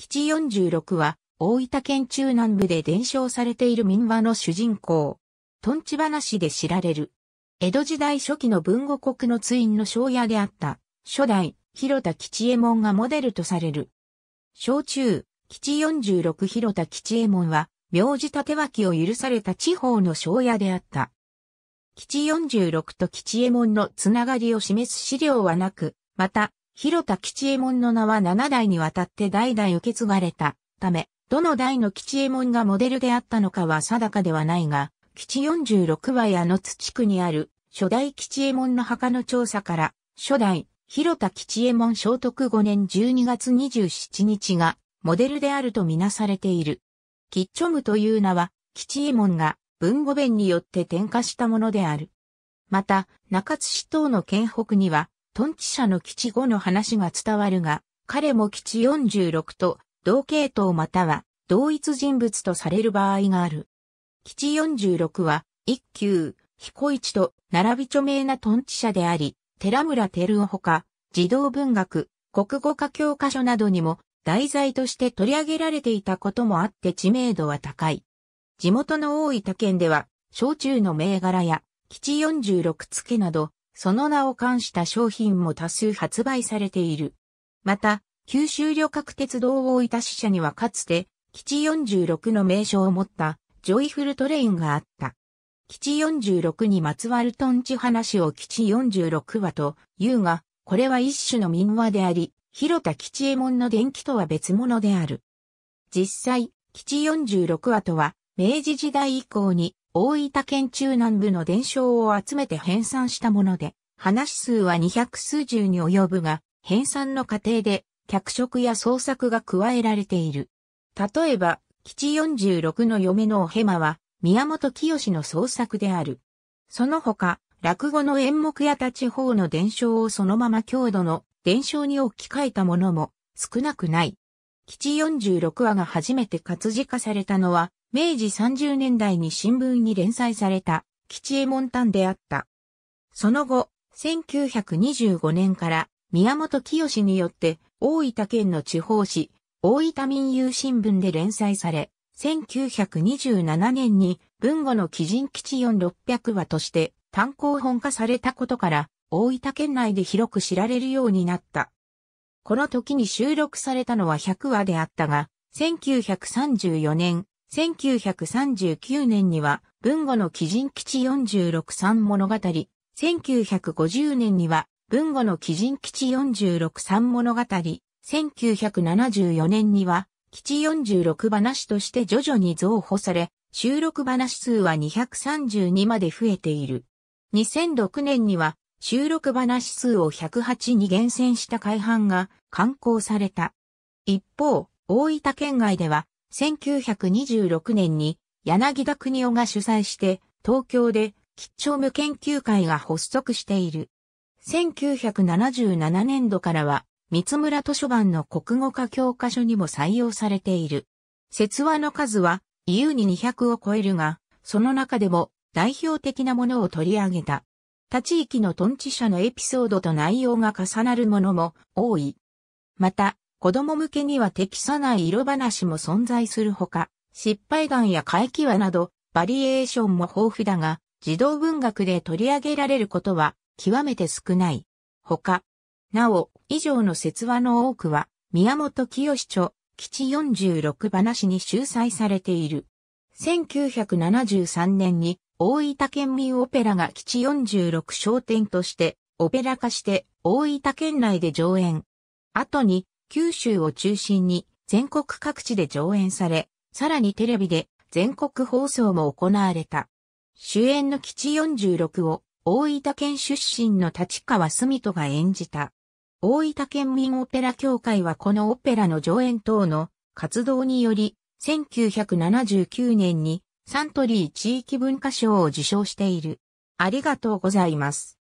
基地46は、大分県中南部で伝承されている民話の主人公。トンチ話で知られる。江戸時代初期の文語国のツインの庄屋であった、初代、広田吉右衛門がモデルとされる。小中、吉46広田吉右衛門は、名字立脇を許された地方の庄屋であった。吉46と吉右衛門のつながりを示す資料はなく、また、広田吉右衛門の名は7代にわたって代々受け継がれたため、どの代の吉右衛門がモデルであったのかは定かではないが、吉46は矢野津地区にある初代吉右衛門の墓の調査から、初代広田吉右衛門聖徳5年12月27日がモデルであるとみなされている。キッチョムという名は、吉右衛門が文語弁によって転化したものである。また、中津市等の県北には、トンチ社の基地後の話が伝わるが、彼も基地46と同系統または同一人物とされる場合がある。基地46は、一級、彦一と並び著名なトンチ社であり、寺村照夫ほか、児童文学、国語科教科書などにも題材として取り上げられていたこともあって知名度は高い。地元の大分県では、焼酎の銘柄や、基地46付けなど、その名を冠した商品も多数発売されている。また、九州旅客鉄道大分支社にはかつて、基地46の名称を持ったジョイフルトレインがあった。基地46にまつわるトンチ話を基地46話と言うが、これは一種の民話であり、広田吉右衛門の伝記とは別物である。実際、基地46話とは、明治時代以降に大分県中南部の伝承を集めて編纂したもので、話数は200数十に及ぶが、編纂の過程で、脚色や創作が加えられている。例えば、吉46の嫁のおヘマは、宮本清の創作である。その他、落語の演目や他地方の伝承をそのまま郷土の伝承に置き換えたものも少なくない。吉46話が初めて活字化されたのは明治30年代に新聞に連載された吉右衛門丹であった。その後、1925年から宮本清によって大分県の地方紙、大分民友新聞で連載され、1927年に文語の基人吉4600話として単行本化されたことから大分県内で広く知られるようになった。この時に収録されたのは100話であったが、1934年、1939年には、文語の基人基地463物語、1950年には、文語の基人基地463物語、1974年には、基地46話として徐々に増補され、収録話数は232まで増えている。2006年には、収録話数を108に厳選した改版が刊行された。一方、大分県外では1926年に柳田国夫が主催して東京で吉祥無研究会が発足している。1977年度からは三村図書版の国語科教科書にも採用されている。説話の数は EU に200を超えるが、その中でも代表的なものを取り上げた。他地域のトンチ社のエピソードと内容が重なるものも多い。また、子供向けには適さない色話も存在するほか、失敗談や怪奇話など、バリエーションも豊富だが、児童文学で取り上げられることは、極めて少ない。ほか、なお、以上の説話の多くは、宮本清著、基地46話に収載されている。1973年に、大分県民オペラが基地46商店として、オペラ化して、大分県内で上演。後に、九州を中心に全国各地で上演され、さらにテレビで全国放送も行われた。主演の基地46を大分県出身の立川住人が演じた。大分県民オペラ協会はこのオペラの上演等の活動により、1979年にサントリー地域文化賞を受賞している。ありがとうございます。